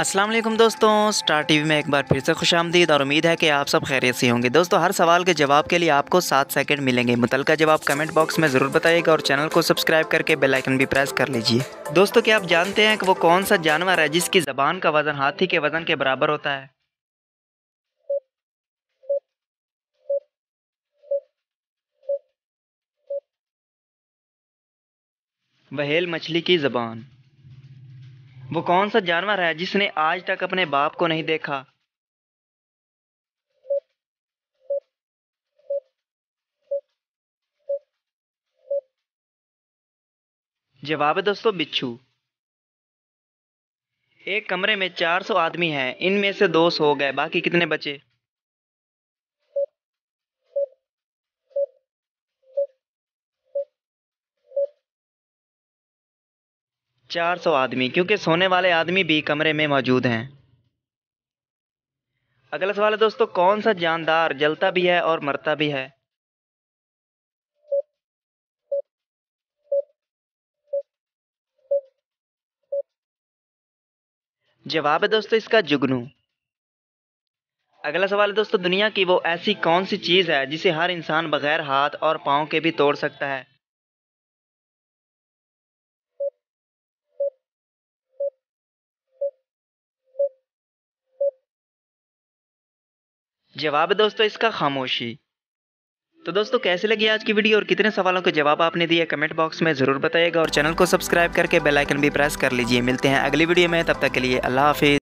अस्सलाम वालेकुम दोस्तों स्टार टीवी में एक बार फिर से खुश आमदीद और उम्मीद है कि आप सब खैरियत से होंगे दोस्तों हर सवाल के जवाब के लिए आपको सात सेकंड मिलेंगे मुतलका जवाब कमेंट बॉक्स में ज़रूर बताइएगा और चैनल को सब्सक्राइब करके बेल आइकन भी प्रेस कर लीजिए दोस्तों क्या आप जानते हैं कि वो कौन सा जानवर है जिसकी ज़बान का वज़न हाथी के वज़न के बराबर होता है वहेल मछली की ज़बान वो कौन सा जानवर है जिसने आज तक अपने बाप को नहीं देखा जवाब है दोस्तों बिच्छू एक कमरे में 400 आदमी हैं इनमें से दो सो गए बाकी कितने बचे चार सौ आदमी क्योंकि सोने वाले आदमी भी कमरे में मौजूद हैं अगला सवाल है दोस्तों कौन सा जानदार जलता भी है और मरता भी है जवाब है दोस्तों इसका जुगनू अगला सवाल है दोस्तों दुनिया की वो ऐसी कौन सी चीज़ है जिसे हर इंसान बगैर हाथ और पाँव के भी तोड़ सकता है जवाब है दोस्तों इसका खामोशी तो दोस्तों कैसे लगी आज की वीडियो और कितने सवालों के जवाब आपने दिए कमेंट बॉक्स में ज़रूर बताइएगा और चैनल को सब्सक्राइब करके बेल आइकन भी प्रेस कर लीजिए मिलते हैं अगली वीडियो में तब तक के लिए अल्लाह हाफिज़